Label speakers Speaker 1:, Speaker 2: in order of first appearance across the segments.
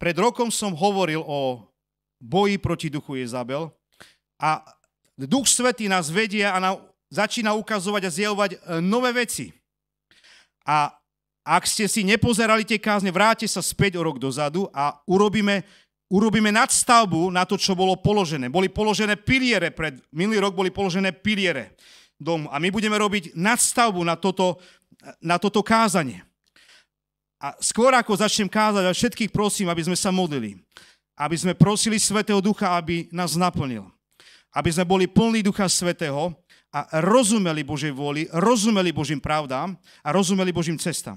Speaker 1: Pred rokom som hovoril o boji proti duchu Jezabel a duch svetý nás vedie a nám začína ukazovať a zjavovať e, nové veci. A ak ste si nepozerali tie kázne, vráte sa späť o rok dozadu a urobíme, urobíme nadstavbu na to, čo bolo položené. Boli položené piliere, pred minulý rok boli položené piliere domu. A my budeme robiť nadstavbu na toto, na toto kázanie. A skôr ako začnem kázať, a všetkých prosím, aby sme sa modlili. Aby sme prosili Svetého Ducha, aby nás naplnil. Aby sme boli plní Ducha Svetého a rozumeli Božej vôli, rozumeli Božím pravdám a rozumeli Božím cestám.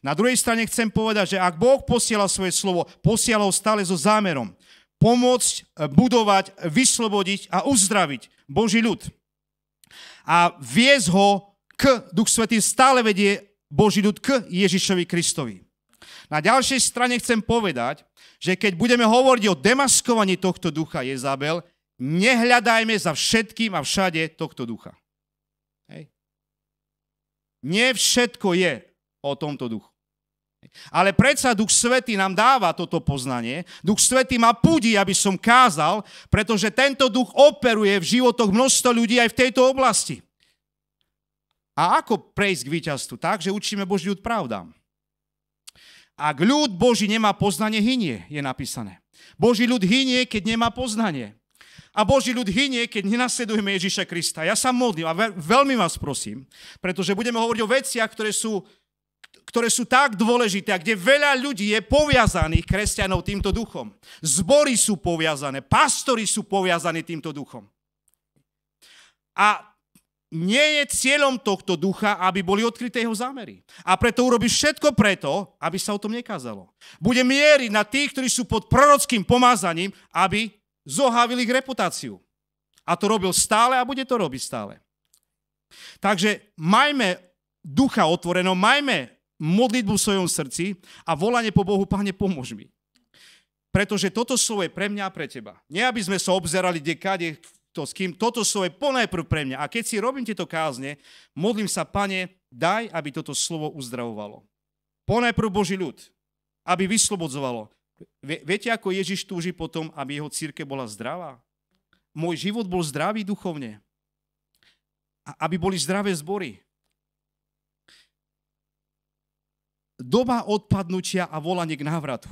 Speaker 1: Na druhej strane chcem povedať, že ak Boh posiela svoje slovo, ho stále so zámerom pomôcť, budovať, vyslobodiť a uzdraviť Boží ľud. A viesť ho k Duch Svetý stále vedie Boží ľud k Ježišovi Kristovi. Na ďalšej strane chcem povedať, že keď budeme hovoriť o demaskovaní tohto ducha Jezabel, nehľadajme za všetkým a všade tohto ducha. Hej. Nie všetko je o tomto duchu. Ale predsa Duch Svetý nám dáva toto poznanie. Duch Svetý ma púdi, aby som kázal, pretože tento duch operuje v životoch množstva ľudí aj v tejto oblasti. A ako prejsť k víťazstvu? Tak, že učíme Boží ľud pravdám. Ak ľud Boží nemá poznanie, hynie, je napísané. Boží ľud hynie, keď nemá poznanie. A Boží ľud hynie, keď nenasledujeme Ježiša Krista. Ja sa modlím a veľmi vás prosím, pretože budeme hovoriť o veciach, ktoré sú, ktoré sú tak dôležité a kde veľa ľudí je poviazaných kresťanov týmto duchom. Zbory sú poviazané, pastori sú poviazaní týmto duchom. A nie je cieľom tohto ducha, aby boli odkryté jeho zámery. A preto urobí všetko preto, aby sa o tom nekázalo. Bude mieriť na tých, ktorí sú pod prorockým pomázaním, aby zohavili ich reputáciu. A to robil stále a bude to robiť stále. Takže majme ducha otvoreno, majme modlitbu v svojom srdci a volanie po Bohu, Pane, pomôž mi. Pretože toto slovo je pre mňa a pre teba. Nie, aby sme sa obzerali, kde kade, to, s kým toto slovo je ponajprv pre mňa. A keď si robím tieto kázne, modlím sa, pane, daj, aby toto slovo uzdravovalo. Ponajprv Boží ľud, aby vyslobodzovalo. Viete, ako Ježiš túži potom, aby jeho círke bola zdravá? Môj život bol zdravý duchovne. A aby boli zdravé zbory. Doba odpadnutia a volanie k návratu.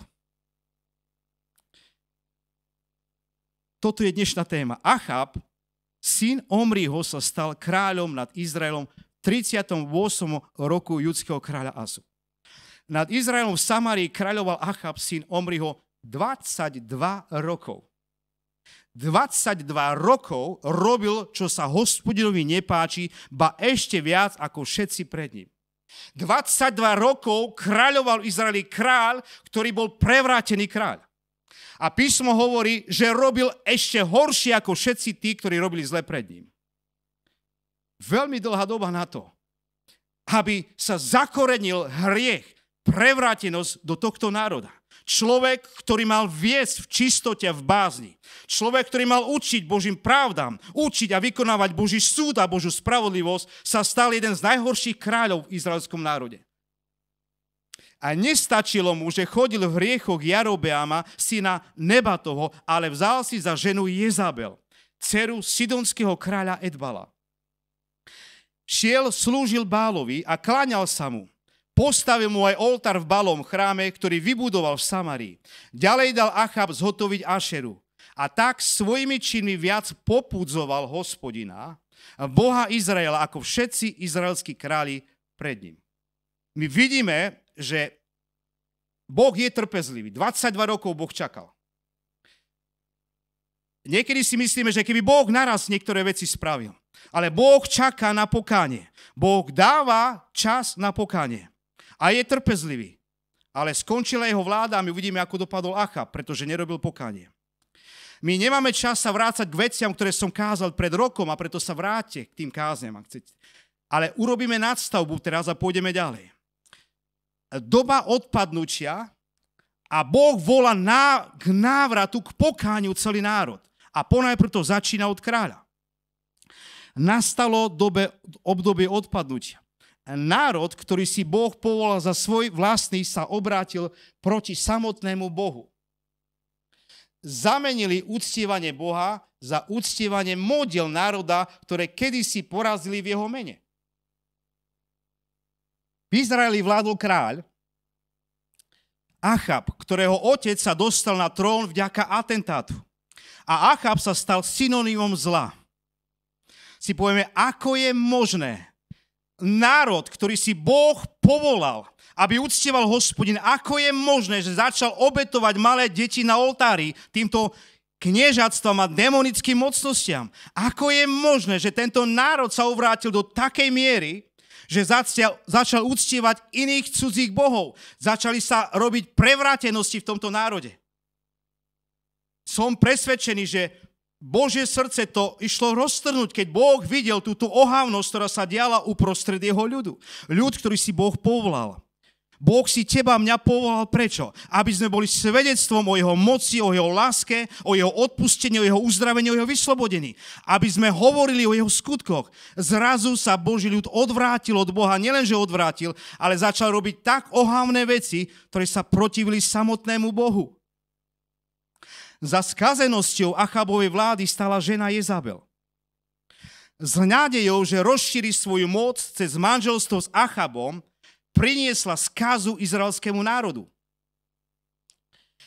Speaker 1: toto je dnešná téma. Achab, syn Omriho, sa stal kráľom nad Izraelom v 38. roku judského kráľa Asu. Nad Izraelom v Samárii kráľoval Achab, syn Omriho, 22 rokov. 22 rokov robil, čo sa hospodinovi nepáči, ba ešte viac ako všetci pred ním. 22 rokov kráľoval Izraeli kráľ, ktorý bol prevrátený kráľ. A písmo hovorí, že robil ešte horšie ako všetci tí, ktorí robili zle pred ním. Veľmi dlhá doba na to, aby sa zakorenil hriech, prevrátenosť do tohto národa. Človek, ktorý mal viesť v čistote a v bázni. Človek, ktorý mal učiť Božím pravdám, učiť a vykonávať Boží súd a Božú spravodlivosť, sa stal jeden z najhorších kráľov v izraelskom národe. A nestačilo mu, že chodil v hriechoch Jarobeama, syna Nebatoho, ale vzal si za ženu Jezabel, dceru sidonského kráľa Edbala. Šiel, slúžil Bálovi a kláňal sa mu. Postavil mu aj oltár v Balom chráme, ktorý vybudoval v Samarii. Ďalej dal Achab zhotoviť Ašeru. A tak svojimi činmi viac popudzoval hospodina, Boha Izraela, ako všetci izraelskí králi pred ním. My vidíme, že Boh je trpezlivý. 22 rokov Boh čakal. Niekedy si myslíme, že keby Boh naraz niektoré veci spravil. Ale Boh čaká na pokánie. Boh dáva čas na pokánie. A je trpezlivý. Ale skončila jeho vláda a my uvidíme, ako dopadol Acha, pretože nerobil pokánie. My nemáme čas sa vrácať k veciam, ktoré som kázal pred rokom a preto sa vráte k tým kázniam, ak chcete. Ale urobíme nadstavbu teraz a pôjdeme ďalej doba odpadnutia a Boh volá na, k návratu, k pokáňu celý národ. A ponajprv to začína od kráľa. Nastalo dobe, obdobie odpadnutia. Národ, ktorý si Boh povolal za svoj vlastný, sa obrátil proti samotnému Bohu. Zamenili uctievanie Boha za uctievanie model národa, ktoré kedysi porazili v jeho mene. V Izraeli vládol kráľ Achab, ktorého otec sa dostal na trón vďaka atentátu. A Achab sa stal synonymom zla. Si povieme, ako je možné národ, ktorý si Boh povolal, aby uctieval hospodin, ako je možné, že začal obetovať malé deti na oltári týmto kniežatstvom a demonickým mocnostiam. Ako je možné, že tento národ sa uvrátil do takej miery, že začal, začal uctievať iných cudzích bohov. Začali sa robiť prevrátenosti v tomto národe. Som presvedčený, že Božie srdce to išlo roztrhnúť, keď Boh videl túto ohavnosť, ktorá sa diala uprostred jeho ľudu. Ľud, ktorý si Boh povolal. Boh si teba mňa povolal prečo? Aby sme boli svedectvom o jeho moci, o jeho láske, o jeho odpustení, o jeho uzdravení, o jeho vyslobodení. Aby sme hovorili o jeho skutkoch. Zrazu sa Boží ľud odvrátil od Boha, nielenže odvrátil, ale začal robiť tak ohávne veci, ktoré sa protivili samotnému Bohu. Za skazenosťou Achabovej vlády stala žena Jezabel s nádejou, že rozšíri svoju moc cez manželstvo s Achabom, priniesla skazu izraelskému národu.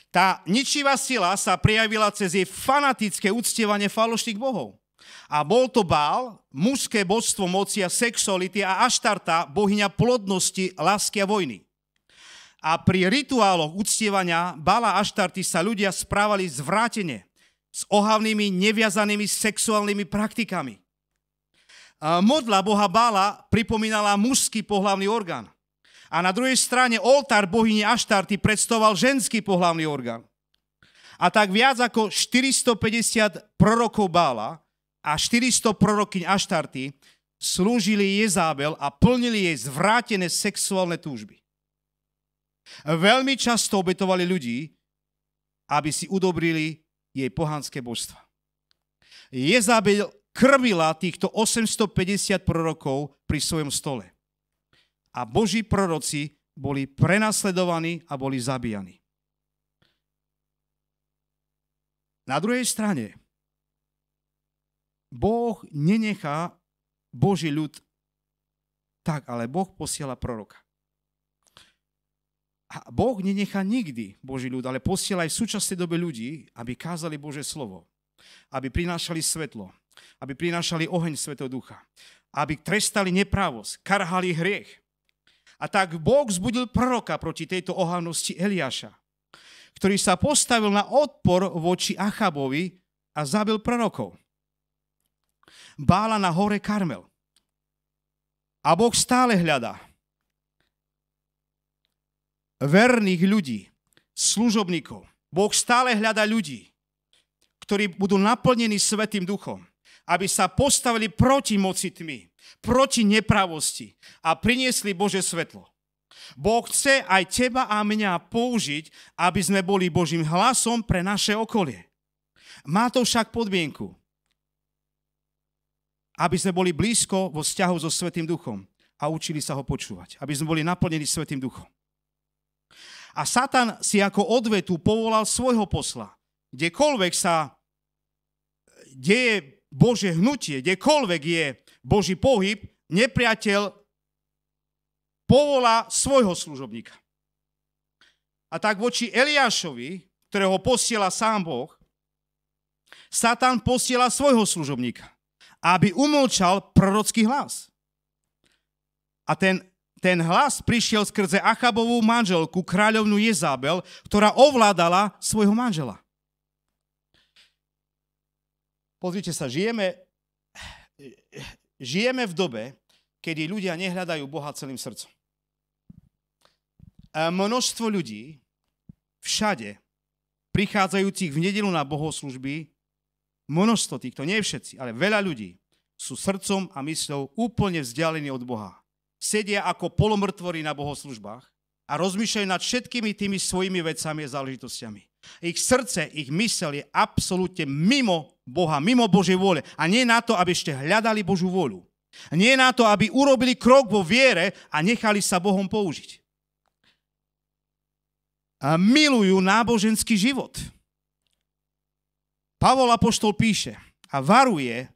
Speaker 1: Tá ničivá sila sa prijavila cez jej fanatické uctievanie falošných bohov. A bol to Bál, mužské božstvo moci a sexuality a Aštarta, bohyňa plodnosti, lásky a vojny. A pri rituáloch uctievania Bála Aštarty sa ľudia správali zvrátene, s ohavnými, neviazanými sexuálnymi praktikami. Modla boha Bála pripomínala mužský pohlavný orgán. A na druhej strane oltár bohyne Aštarty predstavoval ženský pohlavný orgán. A tak viac ako 450 prorokov Bála a 400 prorokyň Aštarty slúžili Jezábel a plnili jej zvrátené sexuálne túžby. Veľmi často obetovali ľudí, aby si udobrili jej pohanské božstva. Jezábel krvila týchto 850 prorokov pri svojom stole a boží proroci boli prenasledovaní a boli zabíjani. Na druhej strane, Boh nenechá Boží ľud tak, ale Boh posiela proroka. A Boh nenechá nikdy Boží ľud, ale posiela aj v súčasnej dobe ľudí, aby kázali Bože slovo, aby prinášali svetlo, aby prinášali oheň Svetého Ducha, aby trestali neprávosť, karhali hriech, a tak Boh zbudil proroka proti tejto ohavnosti Eliáša, ktorý sa postavil na odpor voči Achabovi a zabil prorokov. Bála na hore Karmel. A Boh stále hľadá verných ľudí, služobníkov. Boh stále hľada ľudí, ktorí budú naplnení Svetým duchom aby sa postavili proti moci tmy, proti nepravosti a priniesli Bože svetlo. Boh chce aj teba a mňa použiť, aby sme boli Božím hlasom pre naše okolie. Má to však podmienku, aby sme boli blízko vo vzťahu so Svetým Duchom a učili sa ho počúvať, aby sme boli naplnení Svetým Duchom. A Satan si ako odvetu povolal svojho posla. Kdekoľvek sa deje Bože hnutie, kdekoľvek je Boží pohyb, nepriateľ povolá svojho služobníka. A tak voči Eliášovi, ktorého posiela sám Boh, Satan posiela svojho služobníka, aby umlčal prorocký hlas. A ten, ten hlas prišiel skrze Achabovú manželku, kráľovnú Jezabel, ktorá ovládala svojho manžela. Pozrite sa, žijeme, žijeme v dobe, kedy ľudia nehľadajú Boha celým srdcom. A množstvo ľudí všade, prichádzajúcich v nedelu na bohoslužby, množstvo týchto, nie všetci, ale veľa ľudí, sú srdcom a mysľou úplne vzdialení od Boha. Sedia ako polomrtvorí na bohoslužbách a rozmýšľajú nad všetkými tými svojimi vecami a záležitostiami. Ich srdce, ich mysel je absolútne mimo Boha, mimo Božej vôle. A nie na to, aby ste hľadali Božú vôľu. Nie na to, aby urobili krok vo viere a nechali sa Bohom použiť. A milujú náboženský život. Pavol Apoštol píše a varuje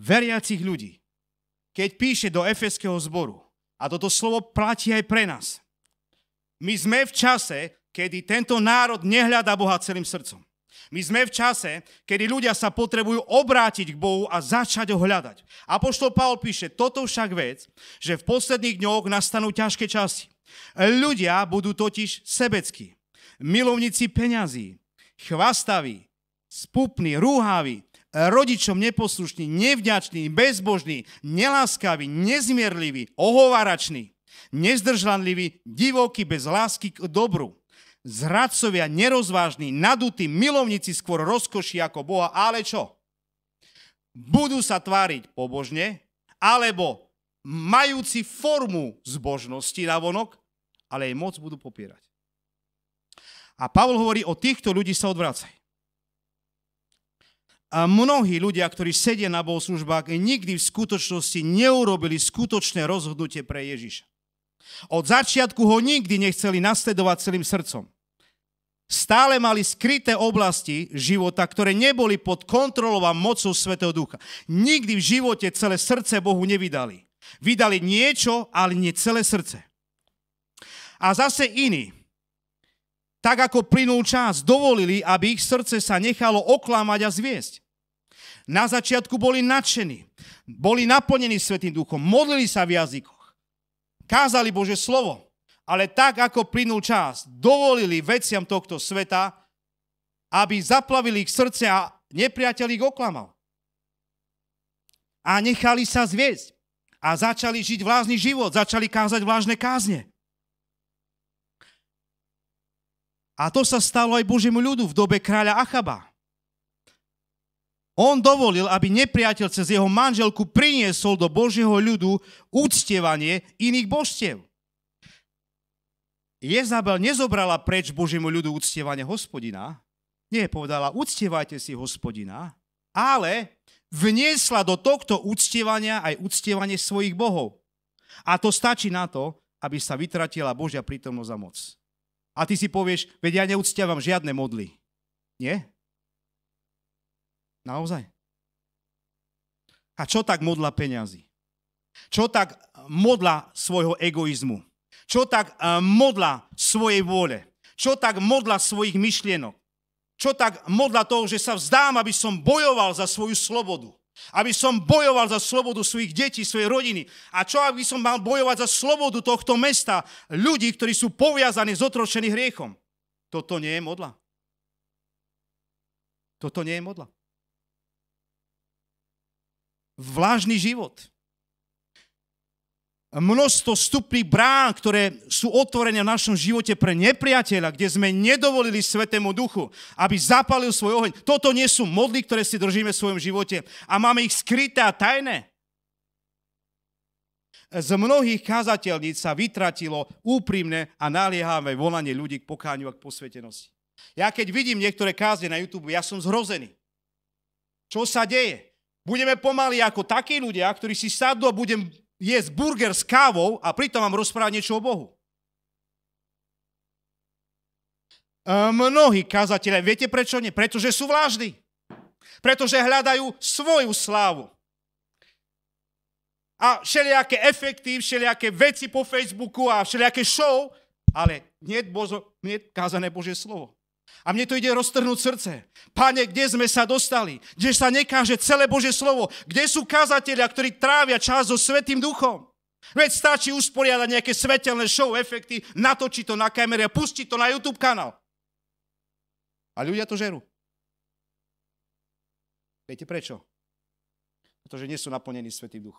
Speaker 1: veriacich ľudí, keď píše do Efeského zboru. A toto slovo platí aj pre nás. My sme v čase, kedy tento národ nehľadá Boha celým srdcom. My sme v čase, kedy ľudia sa potrebujú obrátiť k Bohu a začať ho hľadať. Apoštol Paul píše, toto však vec, že v posledných dňoch nastanú ťažké časy. Ľudia budú totiž sebeckí, milovníci peňazí, chvastaví, spupní, rúhaví, rodičom neposlušní, nevďační, bezbožní, neláskaví, nezmierliví, ohovarační, nezdržanliví, divokí, bez lásky k dobru zradcovia, nerozvážni, nadutí, milovníci skôr rozkoši ako Boha, ale čo? Budú sa tváriť pobožne, alebo majúci formu zbožnosti na vonok, ale jej moc budú popierať. A Pavol hovorí, o týchto ľudí sa odvracaj. A mnohí ľudia, ktorí sedia na bohoslužbách, nikdy v skutočnosti neurobili skutočné rozhodnutie pre Ježiša. Od začiatku ho nikdy nechceli nasledovať celým srdcom. Stále mali skryté oblasti života, ktoré neboli pod kontrolou a mocou Svetého Ducha. Nikdy v živote celé srdce Bohu nevydali. Vydali niečo, ale nie celé srdce. A zase iní, tak ako plynul čas, dovolili, aby ich srdce sa nechalo oklamať a zviesť. Na začiatku boli nadšení, boli naplnení Svetým Duchom, modlili sa v jazykoch kázali Bože slovo. Ale tak, ako plynul čas, dovolili veciam tohto sveta, aby zaplavili ich srdce a nepriateľ ich oklamal. A nechali sa zviesť. A začali žiť vlázny život, začali kázať vlážne kázne. A to sa stalo aj Božiemu ľudu v dobe kráľa Achaba. On dovolil, aby nepriateľ cez jeho manželku priniesol do Božieho ľudu úctievanie iných božstiev. Jezabel nezobrala preč Božiemu ľudu úctievanie hospodina. Nie, povedala, úctievajte si hospodina, ale vniesla do tohto úctievania aj úctievanie svojich bohov. A to stačí na to, aby sa vytratila Božia prítomnosť a moc. A ty si povieš, veď ja neúctiavam žiadne modly. Nie? Naozaj? A čo tak modla peniazy? Čo tak eh, modla svojho egoizmu? Čo tak eh, modla svojej vôle? Čo tak modla svojich myšlienok? Čo tak modla toho, že sa vzdám, aby som bojoval za svoju slobodu? Aby som bojoval za slobodu svojich detí, svojej rodiny. A čo aby som mal bojovať za slobodu tohto mesta, ľudí, ktorí sú poviazaní, s otročeným hriechom? Toto nie je modla. Toto nie je modla vlážny život. Množstvo stupných brán, ktoré sú otvorené v našom živote pre nepriateľa, kde sme nedovolili Svetému Duchu, aby zapalil svoj oheň. Toto nie sú modly, ktoré si držíme v svojom živote a máme ich skryté a tajné. Z mnohých kazateľníc sa vytratilo úprimné a naliehavé volanie ľudí k pokáňu a k posvetenosti. Ja keď vidím niektoré kázne na YouTube, ja som zhrozený. Čo sa deje? Budeme pomaly ako takí ľudia, ktorí si sadnú a budem jesť burger s kávou a pritom vám rozprávať niečo o Bohu. E, mnohí kazatelia, viete prečo nie? Pretože sú vláždy. Pretože hľadajú svoju slávu. A všelijaké efekty, všelijaké veci po Facebooku a všelijaké show, ale nie, je kázané Božie slovo. A mne to ide roztrhnúť srdce. Pane, kde sme sa dostali? Kde sa nekáže celé Bože slovo? Kde sú kazatelia, ktorí trávia čas so Svetým duchom? Veď stačí usporiadať nejaké svetelné show, efekty, natočiť to na kamere a pustiť to na YouTube kanál. A ľudia to žerú. Viete prečo? Pretože nie sú naplnení Svetý duch.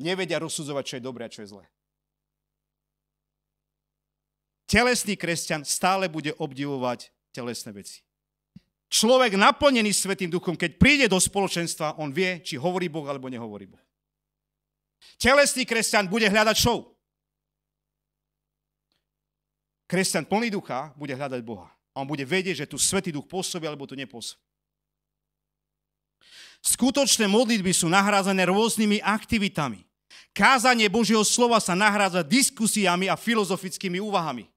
Speaker 1: Nevedia rozsudzovať, čo je dobré a čo je zlé. Telesný kresťan stále bude obdivovať telesné veci. Človek naplnený Svetým duchom, keď príde do spoločenstva, on vie, či hovorí Boh alebo nehovorí Boh. Telesný kresťan bude hľadať show. Kresťan plný ducha bude hľadať Boha. A on bude vedieť, že tu Svetý duch pôsobí alebo tu nepôsobí. Skutočné modlitby sú nahrázané rôznymi aktivitami. Kázanie Božieho slova sa nahrádza diskusiami a filozofickými úvahami.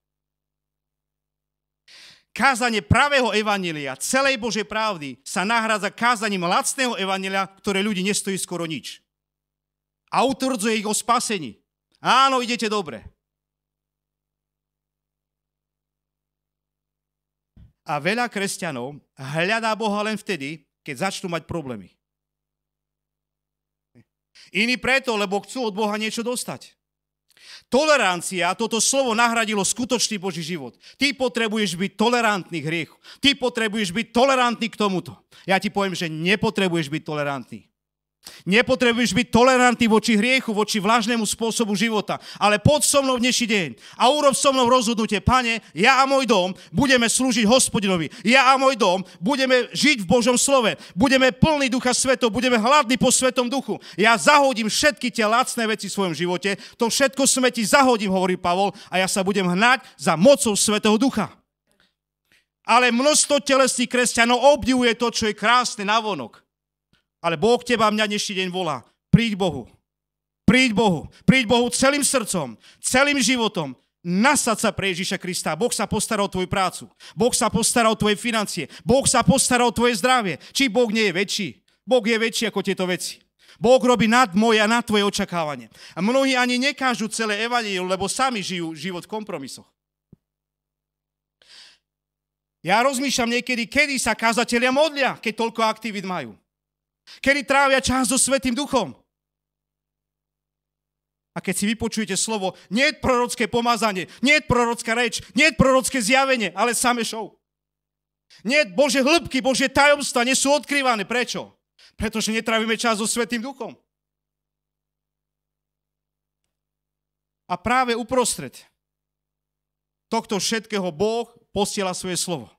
Speaker 1: Kázanie pravého evanília, celej Božej pravdy sa nahrádza kázaním lacného evanília, ktoré ľudí nestojí skoro nič. A utvrdzuje ich o spasení. Áno, idete dobre. A veľa kresťanov hľadá Boha len vtedy, keď začnú mať problémy. Iní preto, lebo chcú od Boha niečo dostať. Tolerancia, toto slovo nahradilo skutočný Boží život. Ty potrebuješ byť tolerantný k hriechu. Ty potrebuješ byť tolerantný k tomuto. Ja ti poviem, že nepotrebuješ byť tolerantný. Nepotrebuješ byť tolerantný voči hriechu, voči vlažnému spôsobu života. Ale pod so mnou dnešný deň a urob so mnou rozhodnutie. Pane, ja a môj dom budeme slúžiť hospodinovi. Ja a môj dom budeme žiť v Božom slove. Budeme plní Ducha Svetov, budeme hladní po Svetom Duchu. Ja zahodím všetky tie lacné veci v svojom živote. To všetko sme ti zahodím, hovorí Pavol, a ja sa budem hnať za mocou Svetého Ducha. Ale množstvo telesných kresťanov obdivuje to, čo je krásne navonok ale Boh teba mňa dnešný deň volá. Príď Bohu. Príď Bohu. Príď Bohu celým srdcom, celým životom. Nasad sa pre Ježiša Krista. Boh sa postará o tvoju prácu. Boh sa postará o tvoje financie. Boh sa postará o tvoje zdravie. Či Boh nie je väčší? Boh je väčší ako tieto veci. Boh robí nad moje a nad tvoje očakávanie. A mnohí ani nekážu celé evanílium, lebo sami žijú život v kompromisoch. Ja rozmýšľam niekedy, kedy sa kazatelia modlia, keď toľko aktivít majú. Kedy trávia čas so Svetým duchom. A keď si vypočujete slovo, nie je prorocké pomazanie, nie je prorocká reč, nie je prorocké zjavenie, ale same show. Nie je Bože hĺbky, Bože tajomstva, nie sú odkrývané. Prečo? Pretože netrávime čas so Svetým duchom. A práve uprostred tohto všetkého Boh posiela svoje slovo.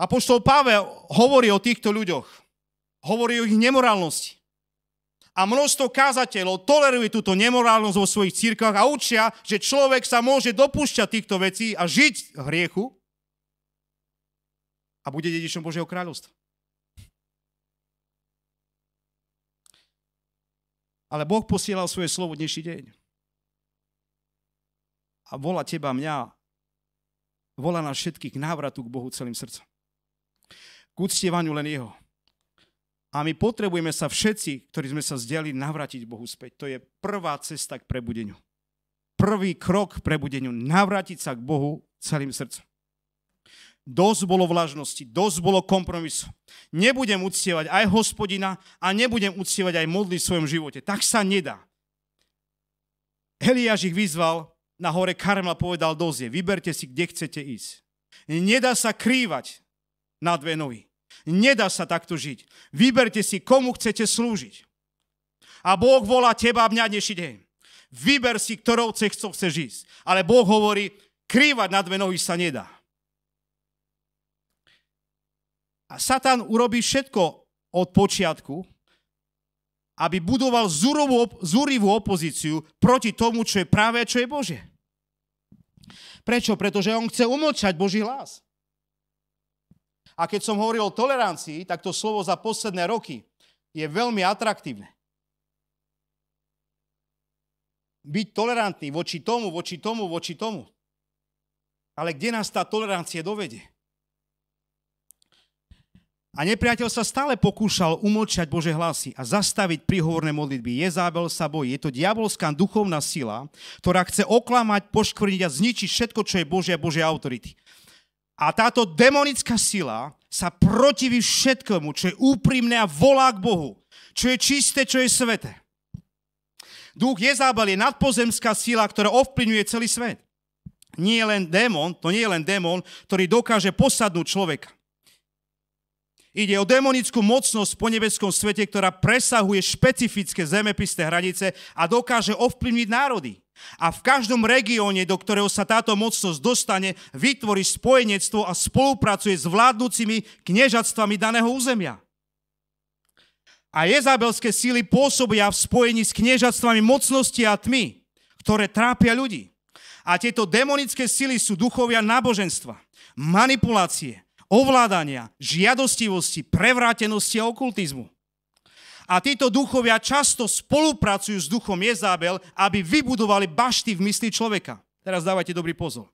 Speaker 1: Apoštol Pavel hovorí o týchto ľuďoch. Hovorí o ich nemorálnosti. A množstvo kázateľov toleruje túto nemorálnosť vo svojich církvách a učia, že človek sa môže dopúšťať týchto vecí a žiť v hriechu a bude dedičom Božieho kráľovstva. Ale Boh posielal svoje slovo dnešný deň. A volá teba, mňa, volá nás všetkých k návratu k Bohu celým srdcom uctievaniu len Jeho. A my potrebujeme sa všetci, ktorí sme sa vzdiali, navrátiť Bohu späť. To je prvá cesta k prebudeniu. Prvý krok k prebudeniu. Navrátiť sa k Bohu celým srdcom. Dosť bolo vlažnosti, dosť bolo kompromisu. Nebudem uctievať aj hospodina a nebudem uctievať aj modly v svojom živote. Tak sa nedá. Eliáš ich vyzval na hore Karmel povedal dosť je, vyberte si, kde chcete ísť. Nedá sa krývať na dve nohy. Nedá sa takto žiť. Vyberte si, komu chcete slúžiť. A Boh volá teba v dnešný deň. Vyber si, ktorou cestou chce žiť. Ale Boh hovorí, krývať na dve nohy sa nedá. A Satan urobí všetko od počiatku, aby budoval zúrivú opozíciu proti tomu, čo je práve a čo je Bože. Prečo? Pretože on chce umlčať Boží hlas. A keď som hovoril o tolerancii, tak to slovo za posledné roky je veľmi atraktívne. Byť tolerantný voči tomu, voči tomu, voči tomu. Ale kde nás tá tolerancia dovede? A nepriateľ sa stále pokúšal umlčať Bože hlasy a zastaviť príhovorné modlitby. Jezábel sa bojí. Je to diabolská duchovná sila, ktorá chce oklamať, poškvrniť a zničiť všetko, čo je Božia, Božia autority. A táto demonická sila sa protiví všetkému, čo je úprimné a volá k Bohu. Čo je čisté, čo je sveté. Duch Jezábel je nadpozemská sila, ktorá ovplyvňuje celý svet. Nie je len démon, to nie je len démon, ktorý dokáže posadnúť človeka. Ide o demonickú mocnosť po nebeskom svete, ktorá presahuje špecifické zemepisné hranice a dokáže ovplyvniť národy. A v každom regióne, do ktorého sa táto mocnosť dostane, vytvorí spojenectvo a spolupracuje s vládnúcimi kniežatstvami daného územia. A jezabelské síly pôsobia v spojení s kniežatstvami mocnosti a tmy, ktoré trápia ľudí. A tieto demonické sily sú duchovia náboženstva, manipulácie, ovládania, žiadostivosti, prevrátenosti a okultizmu. A títo duchovia často spolupracujú s duchom Jezábel, aby vybudovali bašty v mysli človeka. Teraz dávajte dobrý pozor.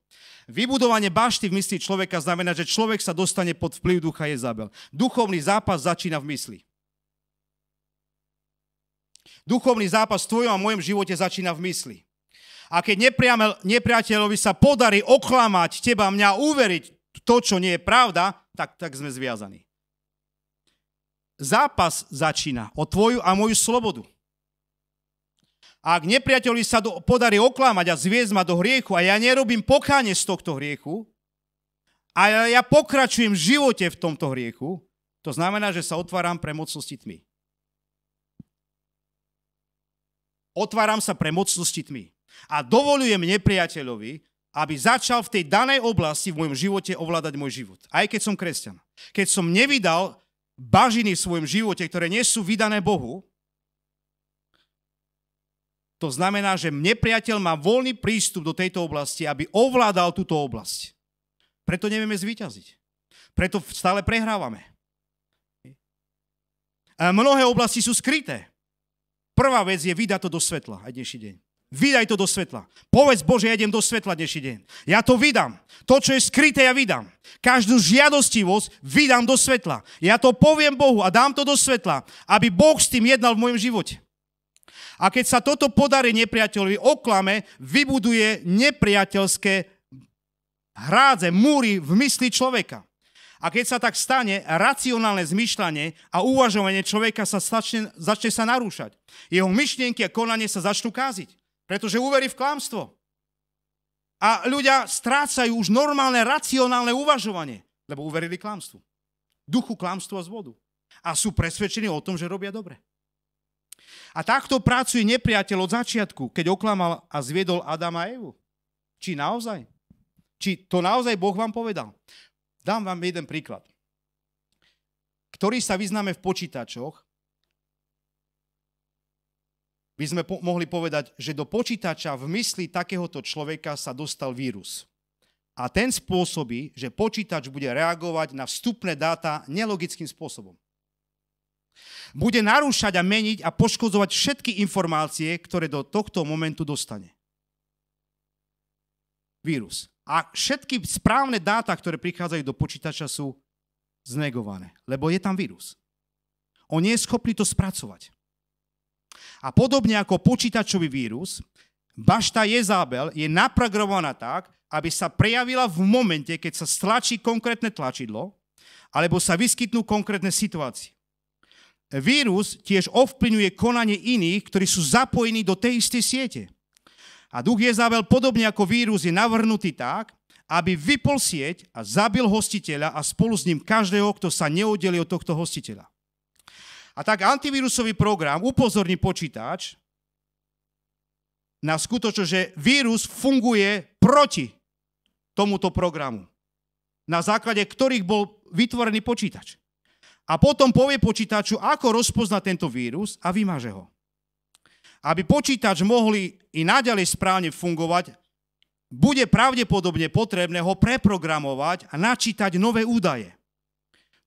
Speaker 1: Vybudovanie bašty v mysli človeka znamená, že človek sa dostane pod vplyv ducha Jezábel. Duchovný zápas začína v mysli. Duchovný zápas v tvojom a mojom živote začína v mysli. A keď nepriateľovi sa podarí oklamať teba mňa, uveriť to, čo nie je pravda, tak, tak sme zviazaní zápas začína o tvoju a moju slobodu. A ak nepriateľovi sa do, podarí oklamať a zviezť ma do hriechu a ja nerobím pokáne z tohto hriechu, a ja, ja pokračujem v živote v tomto hriechu, to znamená, že sa otváram pre mocnosti tmy. Otváram sa pre mocnosti tmy. A dovolujem nepriateľovi, aby začal v tej danej oblasti v mojom živote ovládať môj život. Aj keď som kresťan. Keď som nevydal bažiny v svojom živote, ktoré nie sú vydané Bohu, to znamená, že nepriateľ má voľný prístup do tejto oblasti, aby ovládal túto oblasť. Preto nevieme zvíťaziť. Preto stále prehrávame. A mnohé oblasti sú skryté. Prvá vec je vydať to do svetla aj dnešný deň. Vydaj to do svetla. Povedz Bože, ja idem do svetla dnešný deň. Ja to vydám. To, čo je skryté, ja vydám. Každú žiadostivosť vydám do svetla. Ja to poviem Bohu a dám to do svetla, aby Boh s tým jednal v mojom živote. A keď sa toto podarí nepriateľovi oklame, vybuduje nepriateľské hrádze, múry v mysli človeka. A keď sa tak stane, racionálne zmyšľanie a uvažovanie človeka sa začne, začne sa narúšať. Jeho myšlienky a konanie sa začnú káziť pretože uverí v klamstvo. A ľudia strácajú už normálne, racionálne uvažovanie, lebo uverili klamstvu. Duchu klamstva z vodu. A sú presvedčení o tom, že robia dobre. A takto pracuje nepriateľ od začiatku, keď oklamal a zviedol Adama a Evu. Či naozaj? Či to naozaj Boh vám povedal? Dám vám jeden príklad, ktorý sa vyznáme v počítačoch by sme po- mohli povedať, že do počítača v mysli takéhoto človeka sa dostal vírus. A ten spôsobí, že počítač bude reagovať na vstupné dáta nelogickým spôsobom. Bude narúšať a meniť a poškodzovať všetky informácie, ktoré do tohto momentu dostane. Vírus. A všetky správne dáta, ktoré prichádzajú do počítača, sú znegované, lebo je tam vírus. On nie je schopný to spracovať. A podobne ako počítačový vírus, bašta Jezabel je napragrovaná tak, aby sa prejavila v momente, keď sa stlačí konkrétne tlačidlo, alebo sa vyskytnú konkrétne situácie. Vírus tiež ovplyvňuje konanie iných, ktorí sú zapojení do tej istej siete. A duch Jezabel, podobne ako vírus, je navrhnutý tak, aby vypol sieť a zabil hostiteľa a spolu s ním každého, kto sa neoddelil od tohto hostiteľa. A tak antivírusový program upozorní počítač na skutočnosť, že vírus funguje proti tomuto programu, na základe ktorých bol vytvorený počítač. A potom povie počítaču, ako rozpozna tento vírus a vymaže ho. Aby počítač mohli i naďalej správne fungovať, bude pravdepodobne potrebné ho preprogramovať a načítať nové údaje.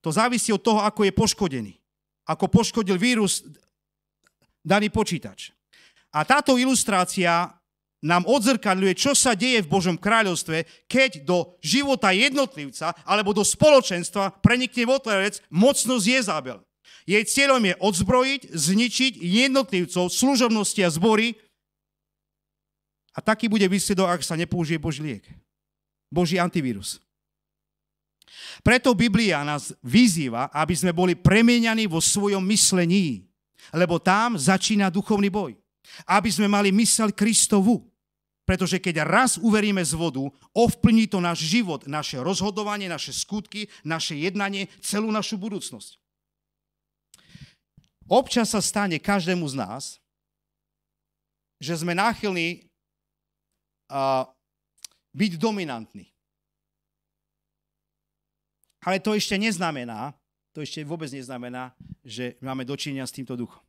Speaker 1: To závisí od toho, ako je poškodený ako poškodil vírus daný počítač. A táto ilustrácia nám odzrkadľuje, čo sa deje v Božom kráľovstve, keď do života jednotlivca alebo do spoločenstva prenikne votlerec mocnosť Jezabel. Jej cieľom je odzbrojiť, zničiť jednotlivcov, služobnosti a zbory a taký bude výsledok, ak sa nepoužije Boží liek. Boží antivírus. Preto Biblia nás vyzýva, aby sme boli premieňaní vo svojom myslení, lebo tam začína duchovný boj. Aby sme mali mysel Kristovu. Pretože keď raz uveríme z vodu, ovplní to náš život, naše rozhodovanie, naše skutky, naše jednanie, celú našu budúcnosť. Občas sa stane každému z nás, že sme náchylní uh, byť dominantní. Ale to ešte neznamená, to ešte vôbec neznamená, že máme dočinenia s týmto duchom.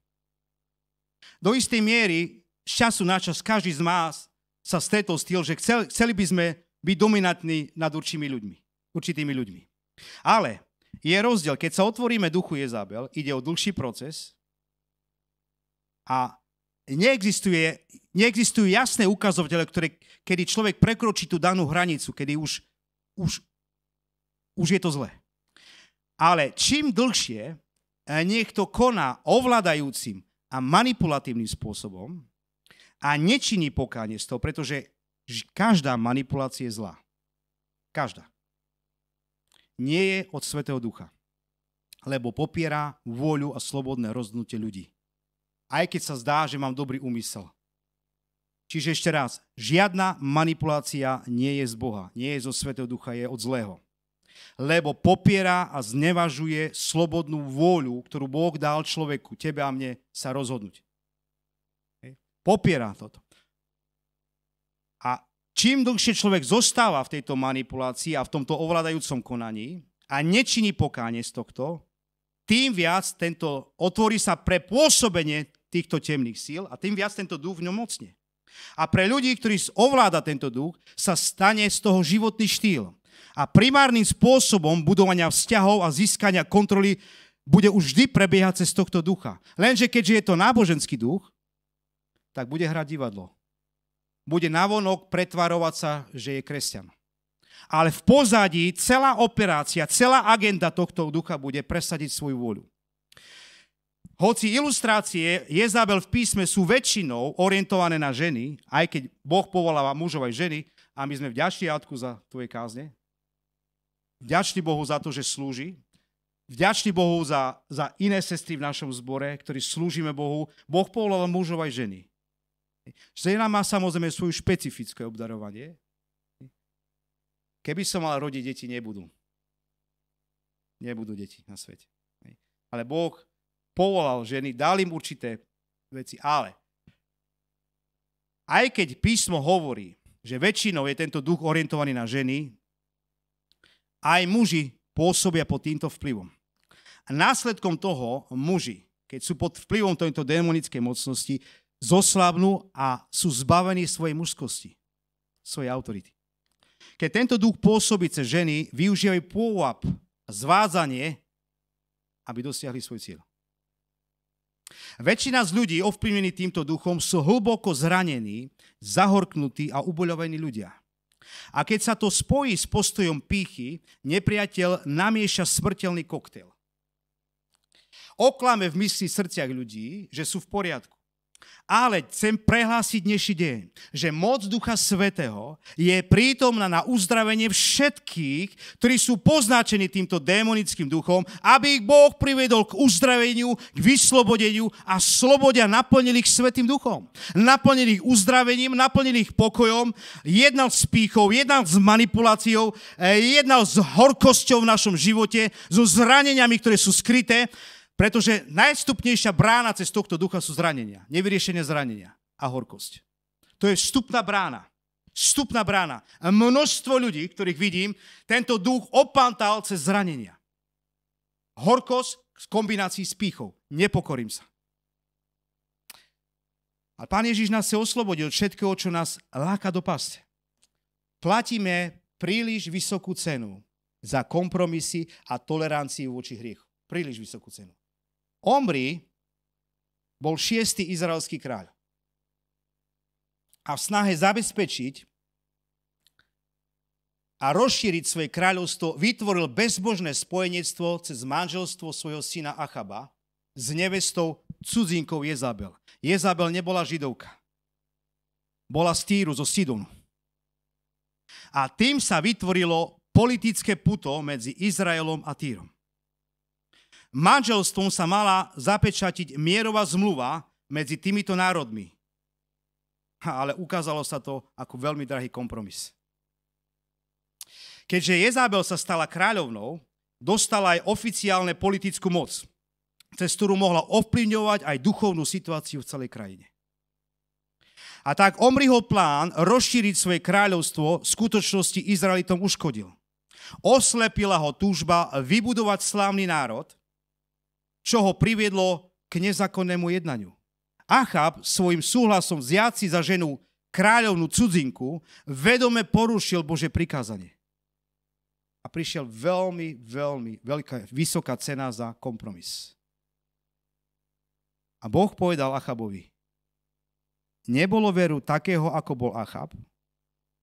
Speaker 1: Do istej miery, z času na čas, každý z nás sa stretol s tým, že chceli by sme byť dominantní nad určitými ľuďmi. Určitými ľuďmi. Ale je rozdiel, keď sa otvoríme duchu Jezabel, ide o dlhší proces a neexistuje, neexistujú jasné ukazovatele, ktoré, kedy človek prekročí tú danú hranicu, kedy už, už už je to zlé. Ale čím dlhšie eh, niekto koná ovládajúcim a manipulatívnym spôsobom a nečiní pokánie z toho, pretože každá manipulácia je zlá. Každá. Nie je od Svetého Ducha, lebo popiera vôľu a slobodné rozhodnutie ľudí. Aj keď sa zdá, že mám dobrý úmysel. Čiže ešte raz, žiadna manipulácia nie je z Boha, nie je zo Svetého Ducha, je od zlého lebo popiera a znevažuje slobodnú vôľu, ktorú Boh dal človeku, tebe a mne, sa rozhodnúť. Popiera toto. A čím dlhšie človek zostáva v tejto manipulácii a v tomto ovládajúcom konaní a nečiní pokáne z tohto, tým viac tento, otvorí sa pre pôsobenie týchto temných síl a tým viac tento duch v ňom mocne. A pre ľudí, ktorí ovláda tento duch, sa stane z toho životný štýl a primárnym spôsobom budovania vzťahov a získania kontroly bude už vždy prebiehať cez tohto ducha. Lenže keďže je to náboženský duch, tak bude hrať divadlo. Bude navonok pretvarovať sa, že je kresťan. Ale v pozadí celá operácia, celá agenda tohto ducha bude presadiť svoju vôľu. Hoci ilustrácie Jezabel v písme sú väčšinou orientované na ženy, aj keď Boh povoláva mužov aj ženy, a my sme vďační Jadku za tvoje kázne, Vďačný Bohu za to, že slúži. Vďačný Bohu za, za iné sestry v našom zbore, ktorí slúžime Bohu. Boh povolal mužov aj ženy. Žena má samozrejme svoju špecifické obdarovanie. Keby som mal rodiť deti, nebudú. Nebudú deti na svete. Ale Boh povolal ženy, dal im určité veci. Ale aj keď písmo hovorí, že väčšinou je tento duch orientovaný na ženy, aj muži pôsobia pod týmto vplyvom. A následkom toho muži, keď sú pod vplyvom tejto demonickej mocnosti, zoslabnú a sú zbavení svojej mužskosti, svojej autority. Keď tento duch pôsobí cez ženy, využívajú pôvab a zvádzanie, aby dosiahli svoj cieľ. Väčšina z ľudí ovplyvnení týmto duchom sú hlboko zranení, zahorknutí a uboľovení ľudia – a keď sa to spojí s postojom pýchy, nepriateľ namieša smrteľný koktel. Oklame v mysli srdciach ľudí, že sú v poriadku. Ale chcem prehlásiť dnešný deň, že moc Ducha Svetého je prítomná na uzdravenie všetkých, ktorí sú poznačení týmto démonickým duchom, aby ich Boh privedol k uzdraveniu, k vyslobodeniu a slobodia naplnili ich Svetým duchom. Naplnili ich uzdravením, naplnili ich pokojom, jednal s pýchou, jednal s manipuláciou, eh, jednal s horkosťou v našom živote, so zraneniami, ktoré sú skryté pretože najstupnejšia brána cez tohto ducha sú zranenia, Nevyriešenie zranenia a horkosť. To je vstupná brána. Vstupná brána. A množstvo ľudí, ktorých vidím, tento duch opantal cez zranenia. Horkosť v kombinácii s pýchou. Nepokorím sa. A Pán Ježiš nás sa oslobodil všetko, všetkého, čo nás láka do paste. Platíme príliš vysokú cenu za kompromisy a toleranciu voči hriechu. Príliš vysokú cenu. Omri bol šiestý izraelský kráľ. A v snahe zabezpečiť a rozšíriť svoje kráľovstvo vytvoril bezbožné spojenectvo cez manželstvo svojho syna Achaba s nevestou cudzinkou Jezabel. Jezabel nebola židovka. Bola z Týru, zo Sidonu. A tým sa vytvorilo politické puto medzi Izraelom a Týrom manželstvom sa mala zapečatiť mierová zmluva medzi týmito národmi. Ale ukázalo sa to ako veľmi drahý kompromis. Keďže Jezabel sa stala kráľovnou, dostala aj oficiálne politickú moc, cez ktorú mohla ovplyvňovať aj duchovnú situáciu v celej krajine. A tak Omriho plán rozšíriť svoje kráľovstvo v skutočnosti Izraelitom uškodil. Oslepila ho túžba vybudovať slávny národ, čo ho priviedlo k nezákonnému jednaniu. Achab svojim súhlasom zjaci za ženu kráľovnú cudzinku vedome porušil Bože prikázanie. A prišiel veľmi, veľmi veľká, vysoká cena za kompromis. A Boh povedal Achabovi, nebolo veru takého, ako bol Achab,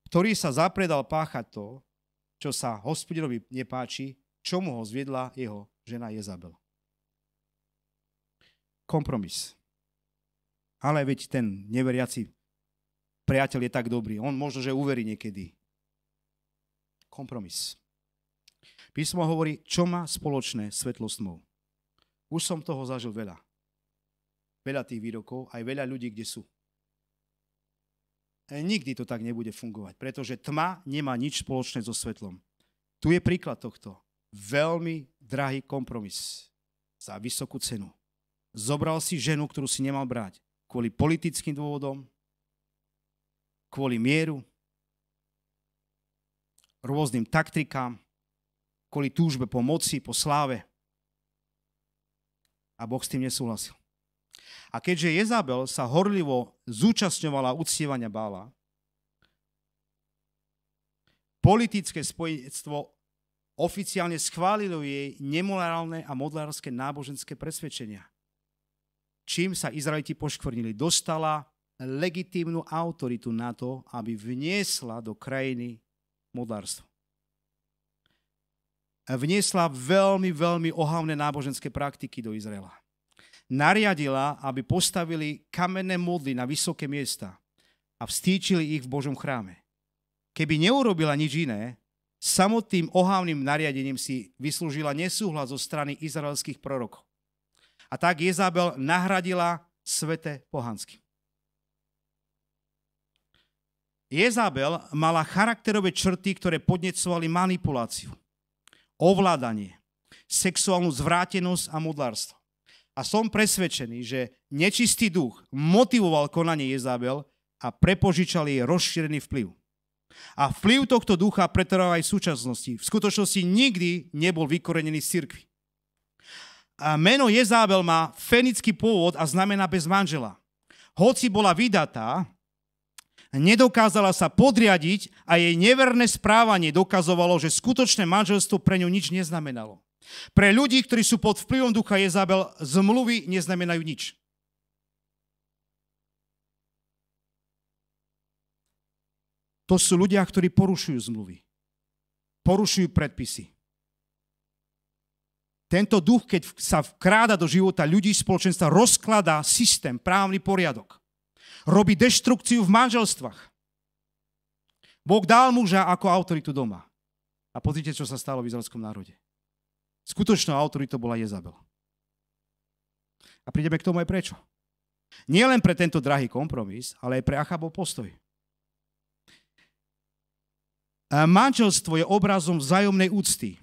Speaker 1: ktorý sa zapredal páchať to, čo sa hospodinovi nepáči, čomu ho zviedla jeho žena Jezabel kompromis. Ale veď ten neveriaci priateľ je tak dobrý. On možno, že uverí niekedy. Kompromis. Písmo hovorí, čo má spoločné svetlo s tmou. Už som toho zažil veľa. Veľa tých výrokov, aj veľa ľudí, kde sú. E, nikdy to tak nebude fungovať, pretože tma nemá nič spoločné so svetlom. Tu je príklad tohto. Veľmi drahý kompromis za vysokú cenu. Zobral si ženu, ktorú si nemal brať. Kvôli politickým dôvodom, kvôli mieru, rôznym taktikám, kvôli túžbe po moci, po sláve. A Boh s tým nesúhlasil. A keďže Jezabel sa horlivo zúčastňovala uctievania Bála, politické spojenectvo oficiálne schválilo jej nemorálne a modlárske náboženské presvedčenia čím sa Izraeliti poškvrnili. Dostala legitímnu autoritu na to, aby vniesla do krajiny modlárstvo. Vniesla veľmi, veľmi ohavné náboženské praktiky do Izraela. Nariadila, aby postavili kamenné modly na vysoké miesta a vstýčili ich v Božom chráme. Keby neurobila nič iné, samotným ohavným nariadením si vyslúžila nesúhlas zo strany izraelských prorokov. A tak Jezabel nahradila svete pohansky. Jezabel mala charakterové črty, ktoré podnecovali manipuláciu, ovládanie, sexuálnu zvrátenosť a modlárstvo. A som presvedčený, že nečistý duch motivoval konanie Jezabel a prepožičal jej rozšírený vplyv. A vplyv tohto ducha pretrváva aj v súčasnosti. V skutočnosti nikdy nebol vykorenený z cirkvi. A meno Jezábel má fenický pôvod a znamená bez manžela. Hoci bola vydatá, nedokázala sa podriadiť a jej neverné správanie dokazovalo, že skutočné manželstvo pre ňu nič neznamenalo. Pre ľudí, ktorí sú pod vplyvom ducha Jezabel, zmluvy neznamenajú nič. To sú ľudia, ktorí porušujú zmluvy. Porušujú predpisy. Tento duch, keď sa vkráda do života ľudí, spoločenstva, rozkladá systém, právny poriadok. Robí deštrukciu v manželstvách. Boh dal muža ako autoritu doma. A pozrite, čo sa stalo v izraelskom národe. Skutočnou autoritou bola Jezabel. A prídeme k tomu aj prečo. Nie len pre tento drahý kompromis, ale aj pre Achabov postoj. E, manželstvo je obrazom vzájomnej úcty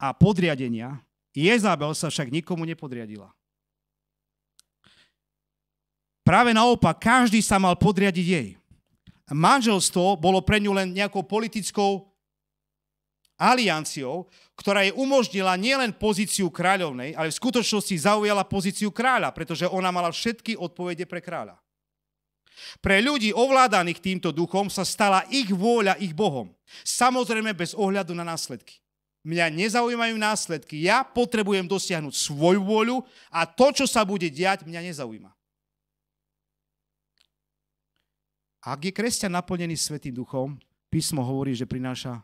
Speaker 1: a podriadenia Jezabel sa však nikomu nepodriadila. Práve naopak, každý sa mal podriadiť jej. Manželstvo bolo pre ňu len nejakou politickou alianciou, ktorá jej umožnila nielen pozíciu kráľovnej, ale v skutočnosti zaujala pozíciu kráľa, pretože ona mala všetky odpovede pre kráľa. Pre ľudí ovládaných týmto duchom sa stala ich vôľa ich Bohom. Samozrejme bez ohľadu na následky. Mňa nezaujímajú následky. Ja potrebujem dosiahnuť svoju vôľu a to, čo sa bude diať, mňa nezaujíma. Ak je kresťan naplnený Svetým duchom, písmo hovorí, že prináša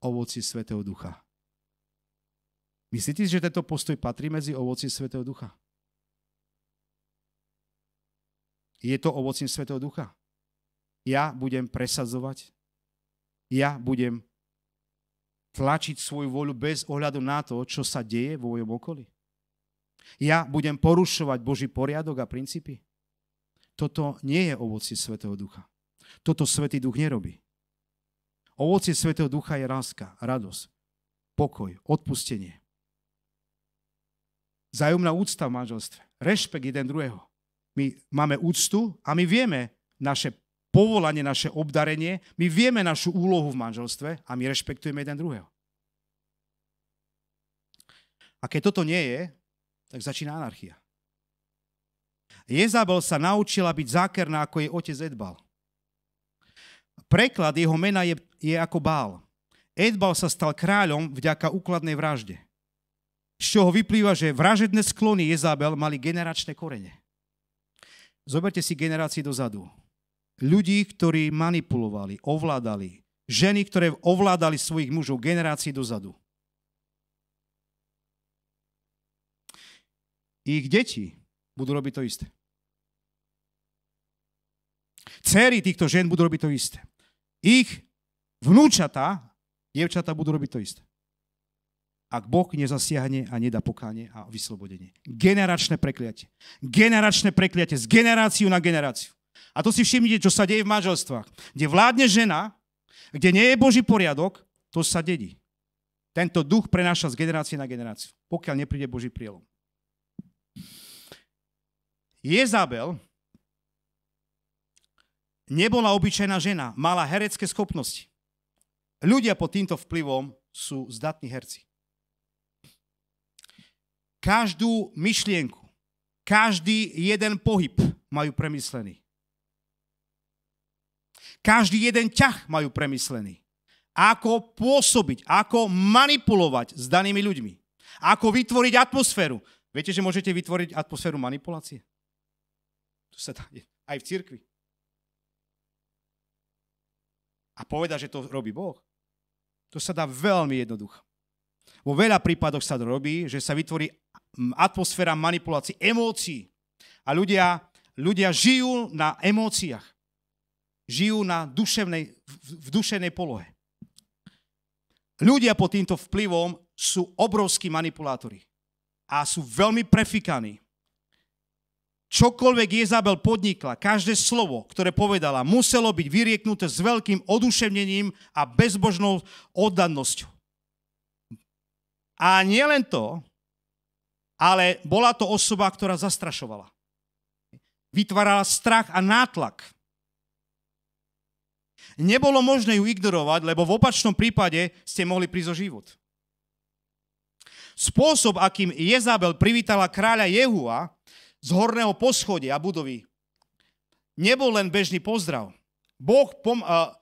Speaker 1: ovoci Svetého ducha. Myslíte, že tento postoj patrí medzi ovoci Svetého ducha? Je to ovocím Svetého ducha. Ja budem presadzovať, ja budem tlačiť svoju voľu bez ohľadu na to, čo sa deje vo mojom okolí. Ja budem porušovať Boží poriadok a princípy. Toto nie je ovocie Svetého Ducha. Toto Svetý Duch nerobí. Ovocie Svetého Ducha je láska, radosť, pokoj, odpustenie. Zajomná úcta v manželstve, rešpekt jeden druhého. My máme úctu a my vieme naše povolanie, naše obdarenie, my vieme našu úlohu v manželstve a my rešpektujeme jeden druhého. A keď toto nie je, tak začína anarchia. Jezabel sa naučila byť zákerná, ako jej otec Edbal. Preklad jeho mena je, je ako Bál. Edbal sa stal kráľom vďaka úkladnej vražde, z čoho vyplýva, že vražedné sklony Jezabel mali generačné korene. Zoberte si generácii dozadu ľudí, ktorí manipulovali, ovládali. Ženy, ktoré ovládali svojich mužov generácií dozadu. Ich deti budú robiť to isté. Céry týchto žien budú robiť to isté. Ich vnúčata, dievčata budú robiť to isté. Ak Boh nezasiahne a nedá pokáne a vyslobodenie. Generačné prekliatie. Generačné prekliatie z generáciu na generáciu. A to si všimnite, čo sa deje v manželstvách. Kde vládne žena, kde nie je Boží poriadok, to sa dedí. Tento duch prenáša z generácie na generáciu, pokiaľ nepríde Boží prielom. Jezabel nebola obyčajná žena, mala herecké schopnosti. Ľudia pod týmto vplyvom sú zdatní herci. Každú myšlienku, každý jeden pohyb majú premyslený. Každý jeden ťah majú premyslený. Ako pôsobiť, ako manipulovať s danými ľuďmi. Ako vytvoriť atmosféru. Viete, že môžete vytvoriť atmosféru manipulácie? To sa dá aj v cirkvi. A poveda, že to robí Boh. To sa dá veľmi jednoducho. Vo veľa prípadoch sa to robí, že sa vytvorí atmosféra manipulácie emócií. A ľudia, ľudia žijú na emóciách žijú na duševnej, v duševnej polohe. Ľudia pod týmto vplyvom sú obrovskí manipulátori a sú veľmi prefikaní. Čokoľvek Jezabel podnikla, každé slovo, ktoré povedala, muselo byť vyrieknuté s veľkým oduševnením a bezbožnou oddannosťou. A nielen to, ale bola to osoba, ktorá zastrašovala. Vytvárala strach a nátlak Nebolo možné ju ignorovať, lebo v opačnom prípade ste mohli prísť o život. Spôsob, akým Jezabel privítala kráľa Jehua z horného poschodia budovy, nebol len bežný pozdrav. Boh pom- uh,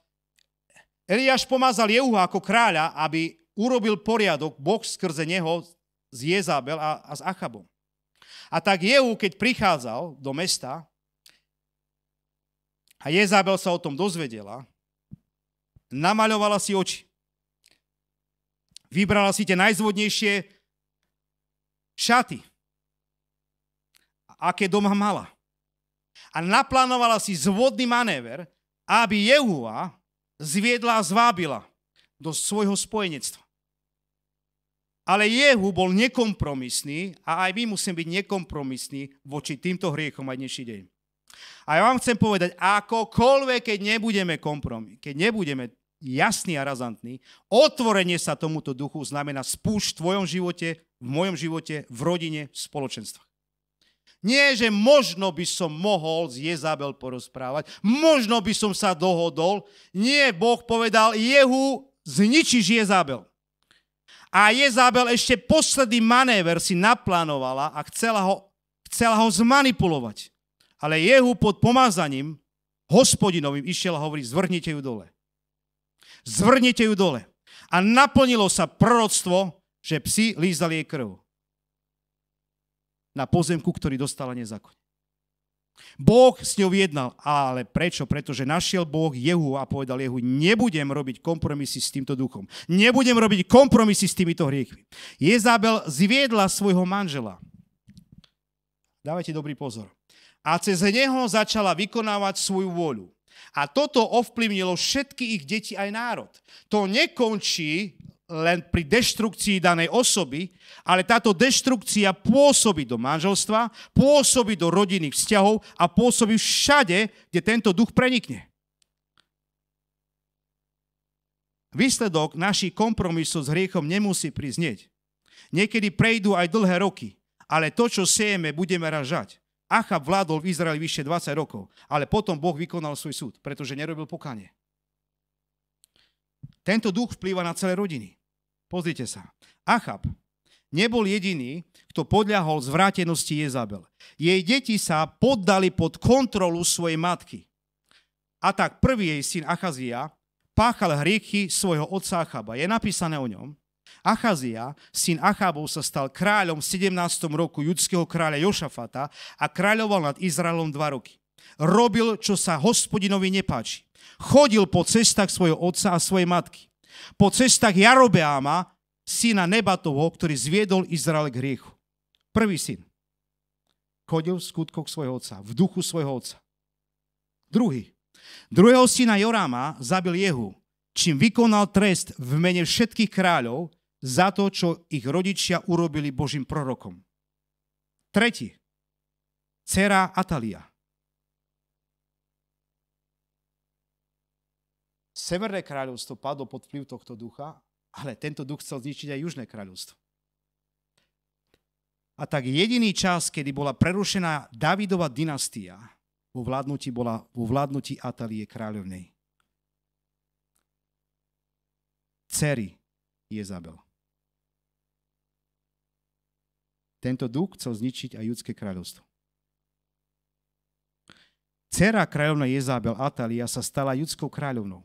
Speaker 1: Eliáš pomazal Jehu ako kráľa, aby urobil poriadok Boh skrze neho z Jezabel a, a s Achabom. A tak Jehu, keď prichádzal do mesta, a Jezabel sa o tom dozvedela, namaľovala si oči. Vybrala si tie najzvodnejšie šaty, aké doma mala. A naplánovala si zvodný manéver, aby Jehuva zviedla a zvábila do svojho spojenectva. Ale Jehu bol nekompromisný a aj my musíme byť nekompromisní voči týmto hriechom aj dnešný deň. A ja vám chcem povedať, akokoľvek, keď nebudeme kompromis, keď nebudeme jasný a razantný. Otvorenie sa tomuto duchu znamená spúšť v tvojom živote, v mojom živote, v rodine, v spoločenstvách. Nie, že možno by som mohol z Jezabel porozprávať, možno by som sa dohodol. Nie, Boh povedal, Jehu, zničíš Jezabel. A Jezabel ešte posledný manéver si naplánovala a chcela ho, chcela ho zmanipulovať. Ale Jehu pod pomazaním hospodinovým išiel a hovorí, zvrhnite ju dole zvrnite ju dole. A naplnilo sa proroctvo, že psi lízali jej krv na pozemku, ktorý dostala nezákonne. Boh s ňou jednal, ale prečo? Pretože našiel Boh Jehu a povedal Jehu, nebudem robiť kompromisy s týmto duchom. Nebudem robiť kompromisy s týmito hriechmi. Jezabel zviedla svojho manžela. Dávajte dobrý pozor. A cez neho začala vykonávať svoju voľu. A toto ovplyvnilo všetky ich deti aj národ. To nekončí len pri deštrukcii danej osoby, ale táto deštrukcia pôsobí do manželstva, pôsobí do rodinných vzťahov a pôsobí všade, kde tento duch prenikne. Výsledok našich kompromisov s hriechom nemusí priznieť. Niekedy prejdú aj dlhé roky, ale to, čo sejeme, budeme ražať. Achab vládol v Izraeli vyše 20 rokov, ale potom Boh vykonal svoj súd, pretože nerobil pokanie. Tento duch vplýva na celé rodiny. Pozrite sa. Achab nebol jediný, kto podľahol zvrátenosti Jezabel. Jej deti sa poddali pod kontrolu svojej matky. A tak prvý jej syn Achazia páchal hriechy svojho otca Achaba. Je napísané o ňom, Achazia, syn Achábov, sa stal kráľom v 17. roku judského kráľa Jošafata a kráľoval nad Izraelom dva roky. Robil, čo sa hospodinovi nepáči. Chodil po cestách svojho otca a svojej matky. Po cestách Jarobeáma, syna Nebatovho, ktorý zviedol Izrael k hriechu. Prvý syn. Chodil v skutkoch svojho otca, v duchu svojho otca. Druhý. Druhého syna Jorama zabil Jehu, čím vykonal trest v mene všetkých kráľov, za to, čo ich rodičia urobili Božím prorokom. Tretí, dcera Atalia. Severné kráľovstvo padlo pod vplyv tohto ducha, ale tento duch chcel zničiť aj Južné kráľovstvo. A tak jediný čas, kedy bola prerušená Davidova dynastia, vo vládnutí bola vo vládnutí Atalie kráľovnej. Cery Jezabel. Tento duch chcel zničiť aj judské kráľovstvo. Cera kráľovna Jezabel Atalia sa stala judskou kráľovnou.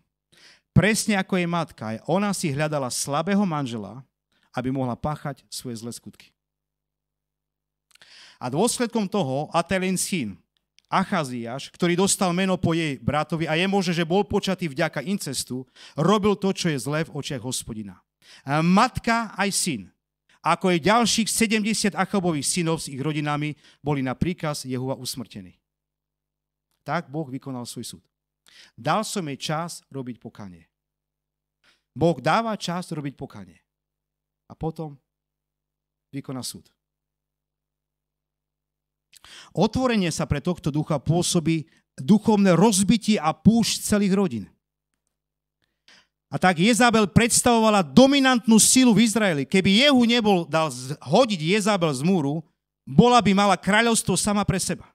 Speaker 1: Presne ako jej matka, aj ona si hľadala slabého manžela, aby mohla páchať svoje zlé skutky. A dôsledkom toho Atalin syn, Achaziáš, ktorý dostal meno po jej bratovi a je možné, že bol počatý vďaka incestu, robil to, čo je zlé v očiach hospodina. Matka aj syn ako aj ďalších 70 Achabových synov s ich rodinami boli na príkaz Jehuva usmrtení. Tak Boh vykonal svoj súd. Dal som jej čas robiť pokanie. Boh dáva čas robiť pokanie. A potom vykoná súd. Otvorenie sa pre tohto ducha pôsobí duchovné rozbitie a púšť celých rodín. A tak Jezabel predstavovala dominantnú silu v Izraeli. Keby Jehu nebol dal hodiť Jezabel z múru, bola by mala kráľovstvo sama pre seba.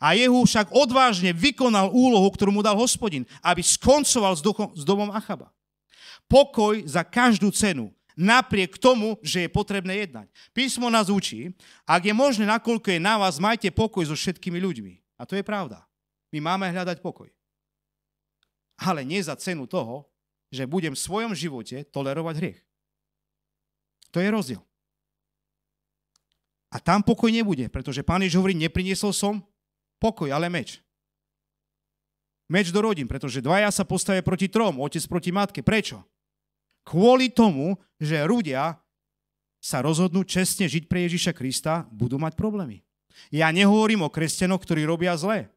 Speaker 1: A Jehu však odvážne vykonal úlohu, ktorú mu dal hospodin, aby skoncoval s, duchom, s domom Achaba. Pokoj za každú cenu, napriek tomu, že je potrebné jednať. Písmo nás učí, ak je možné, nakoľko je na vás, majte pokoj so všetkými ľuďmi. A to je pravda. My máme hľadať pokoj. Ale nie za cenu toho, že budem v svojom živote tolerovať hriech. To je rozdiel. A tam pokoj nebude, pretože pán Ježiš hovorí, nepriniesol som pokoj, ale meč. Meč do rodín, pretože dvaja sa postavia proti trom, otec proti matke. Prečo? Kvôli tomu, že ľudia sa rozhodnú čestne žiť pre Ježiša Krista, budú mať problémy. Ja nehovorím o kresťanoch, ktorí robia zlé.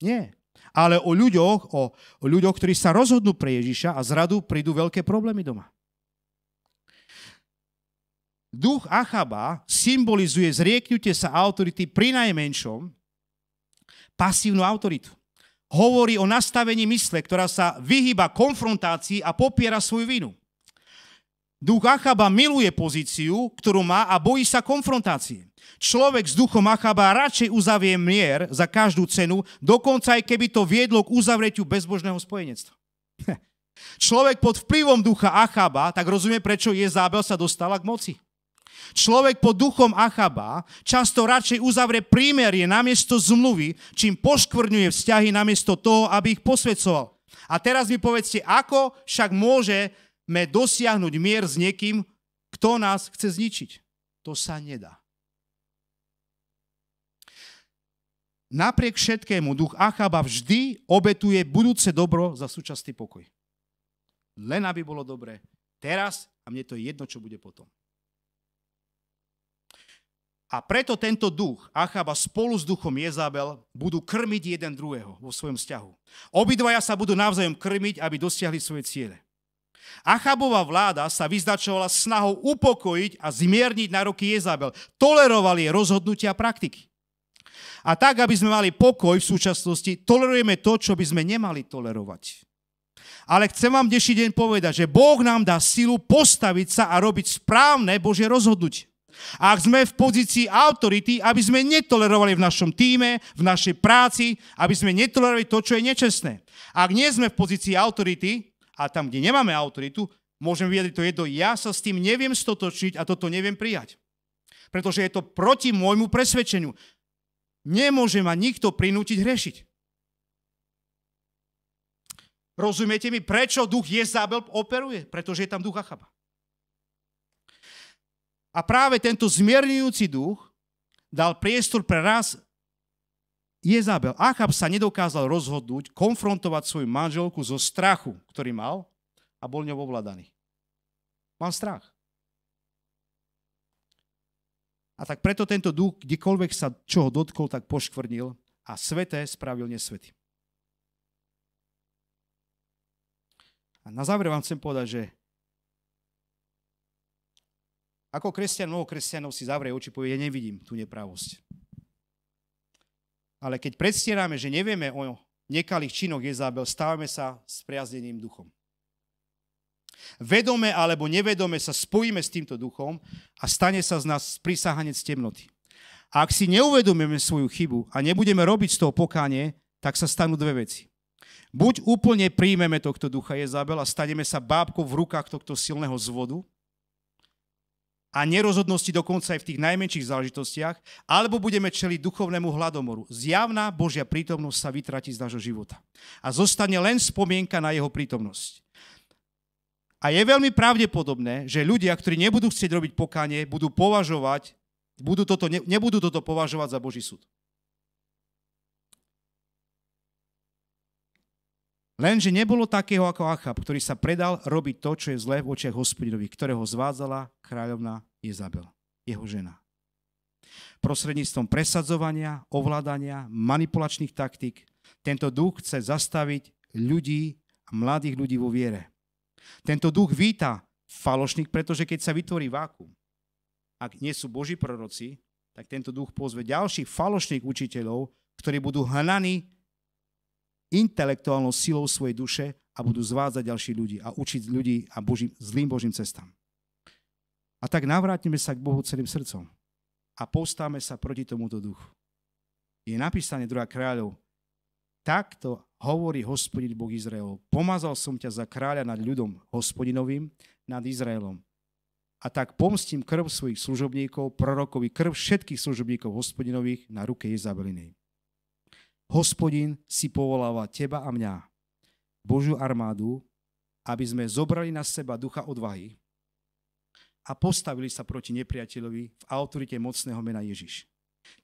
Speaker 1: Nie ale o ľuďoch, o, o ľuďoch, ktorí sa rozhodnú pre Ježiša a zradu prídu veľké problémy doma. Duch Achaba symbolizuje zrieknutie sa autority pri najmenšom pasívnu autoritu. Hovorí o nastavení mysle, ktorá sa vyhýba konfrontácii a popiera svoju vinu. Duch Achaba miluje pozíciu, ktorú má a bojí sa konfrontácie. Človek s duchom Achaba radšej uzavie mier za každú cenu, dokonca aj keby to viedlo k uzavretiu bezbožného spojenectva. Človek pod vplyvom ducha Achaba, tak rozumie, prečo Jezábel sa dostala k moci. Človek pod duchom Achaba často radšej uzavrie prímerie namiesto zmluvy, čím poškvrňuje vzťahy namiesto toho, aby ich posvedcoval. A teraz mi povedzte, ako však môže dosiahnuť mier s niekým, kto nás chce zničiť. To sa nedá. Napriek všetkému duch Achaba vždy obetuje budúce dobro za súčasný pokoj. Len aby bolo dobre teraz a mne to je jedno, čo bude potom. A preto tento duch, Achaba spolu s duchom Jezabel, budú krmiť jeden druhého vo svojom vzťahu. Obidvaja sa budú navzájom krmiť, aby dosiahli svoje ciele. Achabová vláda sa vyznačovala snahou upokojiť a zmierniť na roky Jezabel. Tolerovali rozhodnutia a praktiky. A tak, aby sme mali pokoj v súčasnosti, tolerujeme to, čo by sme nemali tolerovať. Ale chcem vám dnešný deň povedať, že Boh nám dá silu postaviť sa a robiť správne Božie rozhodnutie. A ak sme v pozícii autority, aby sme netolerovali v našom týme, v našej práci, aby sme netolerovali to, čo je nečestné. Ak nie sme v pozícii autority, a tam, kde nemáme autoritu, môžem vyjadriť to jedno, ja sa s tým neviem stotočniť a toto neviem prijať. Pretože je to proti môjmu presvedčeniu. Nemôže ma nikto prinútiť hrešiť. Rozumiete mi, prečo duch Jezabel operuje? Pretože je tam duch Achaba. A práve tento zmierňujúci duch dal priestor pre nás Jezabel, Achab sa nedokázal rozhodnúť konfrontovať svoju manželku zo strachu, ktorý mal a bol ňou ovládaný. Mal strach. A tak preto tento duch, kdekoľvek sa čoho dotkol, tak poškvrnil a sveté spravil nesvety. A na záver vám chcem povedať, že ako kresťan, mnoho kresťanov si zavrie oči, povie, ja nevidím tú nepravosť. Ale keď predstierame, že nevieme o nekalých činoch Jezabel, stávame sa s priazneným duchom. Vedome alebo nevedome sa spojíme s týmto duchom a stane sa z nás prisahanec temnoty. A ak si neuvedomíme svoju chybu a nebudeme robiť z toho pokánie, tak sa stanú dve veci. Buď úplne príjmeme tohto ducha Jezabel a staneme sa bábkou v rukách tohto silného zvodu, a nerozhodnosti dokonca aj v tých najmenších záležitostiach, alebo budeme čeliť duchovnému hladomoru. Zjavná Božia prítomnosť sa vytratí z nášho života a zostane len spomienka na jeho prítomnosť. A je veľmi pravdepodobné, že ľudia, ktorí nebudú chcieť robiť pokanie, budú považovať, budú toto, nebudú toto považovať za Boží súd. Lenže nebolo takého ako Achab, ktorý sa predal robiť to, čo je zlé v očiach hospodinovi, ktorého zvádzala kráľovná Jezabel, jeho žena. Prosredníctvom presadzovania, ovládania, manipulačných taktik, tento duch chce zastaviť ľudí a mladých ľudí vo viere. Tento duch víta falošník, pretože keď sa vytvorí vákum, ak nie sú boží proroci, tak tento duch pozve ďalších falošných učiteľov, ktorí budú hnaní intelektuálnou silou svojej duše a budú zvádzať ďalší ľudí a učiť ľudí a božím, zlým Božím cestám. A tak navrátime sa k Bohu celým srdcom a postáme sa proti tomuto duchu. Je napísané druhá kráľov, takto hovorí hospodin Boh Izraelov. Pomazal som ťa za kráľa nad ľudom hospodinovým, nad Izraelom. A tak pomstím krv svojich služobníkov, prorokov krv všetkých služobníkov hospodinových na ruke Jezabelinej hospodin si povoláva teba a mňa, Božiu armádu, aby sme zobrali na seba ducha odvahy a postavili sa proti nepriateľovi v autorite mocného mena Ježiš.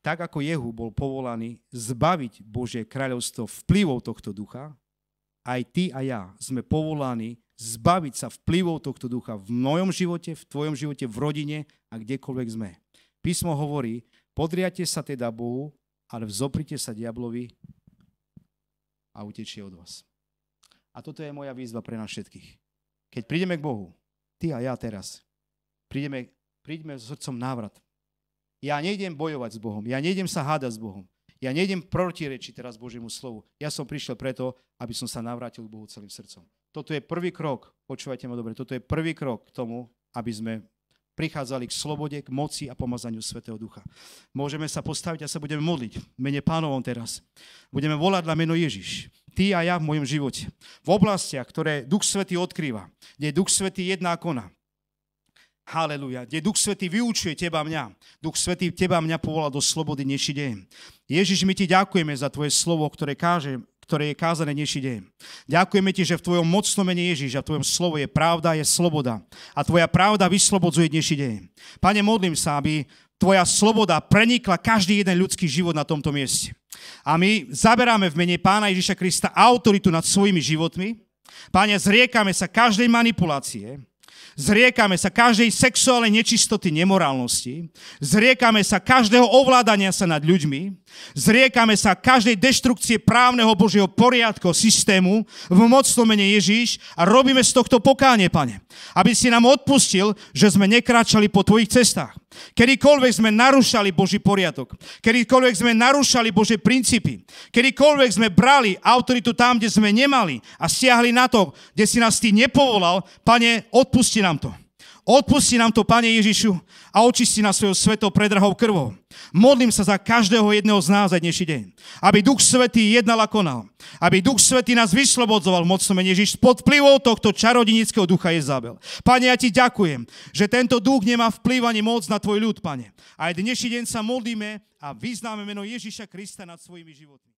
Speaker 1: Tak ako Jehu bol povolaný zbaviť Božie kráľovstvo vplyvov tohto ducha, aj ty a ja sme povolaní zbaviť sa vplyvov tohto ducha v mojom živote, v tvojom živote, v rodine a kdekoľvek sme. Písmo hovorí, podriate sa teda Bohu ale vzoprite sa diablovi a utečie od vás. A toto je moja výzva pre nás všetkých. Keď prídeme k Bohu, ty a ja teraz, prídeme, prídeme s srdcom návrat. Ja nejdem bojovať s Bohom, ja nejdem sa hádať s Bohom, ja nejdem protirečiť teraz Božiemu slovu. Ja som prišiel preto, aby som sa navrátil k Bohu celým srdcom. Toto je prvý krok, počúvajte ma dobre, toto je prvý krok k tomu, aby sme prichádzali k slobode, k moci a pomazaniu Svetého Ducha. Môžeme sa postaviť a sa budeme modliť. V mene pánovom teraz. Budeme volať na meno Ježiš. Ty a ja v mojom živote. V oblastiach, ktoré Duch Svetý odkrýva. Kde Duch Svetý jedná koná. Haleluja. Kde Duch Svetý vyučuje teba mňa. Duch Svetý teba mňa povolá do slobody dnešný deň. Ježiš, my ti ďakujeme za tvoje slovo, ktoré káže ktoré je kázané dnešný deň. Ďakujeme ti, že v tvojom mocnom mene Ježiš a v tvojom slovo je pravda, je sloboda. A tvoja pravda vyslobodzuje dnešný deň. Pane, modlím sa, aby tvoja sloboda prenikla každý jeden ľudský život na tomto mieste. A my zaberáme v mene Pána Ježiša Krista autoritu nad svojimi životmi. Pane, zriekame sa každej manipulácie, Zriekame sa každej sexuálnej nečistoty, nemorálnosti. Zriekame sa každého ovládania sa nad ľuďmi. Zriekame sa každej deštrukcie právneho Božieho poriadku, systému v mocnom mene Ježíš a robíme z tohto pokánie, pane. Aby si nám odpustil, že sme nekračali po tvojich cestách. Kedykoľvek sme narušali Boží poriadok, kedykoľvek sme narušali Božie princípy, kedykoľvek sme brali autoritu tam, kde sme nemali a siahli na to, kde si nás ty nepovolal, pane, odpusti nám to. Odpusti nám to, Pane Ježišu, a očisti nás svojou svetou predrahou krvou. Modlím sa za každého jedného z nás aj dnešný deň. Aby Duch Svetý jednal a konal. Aby Duch Svetý nás vyslobodzoval mocno mene Ježiš pod vplyvou tohto čarodinického ducha Jezabel. Pane, ja ti ďakujem, že tento duch nemá vplyv ani moc na tvoj ľud, Pane. Aj dnešný deň sa modlíme a vyznáme meno Ježiša Krista nad svojimi životmi.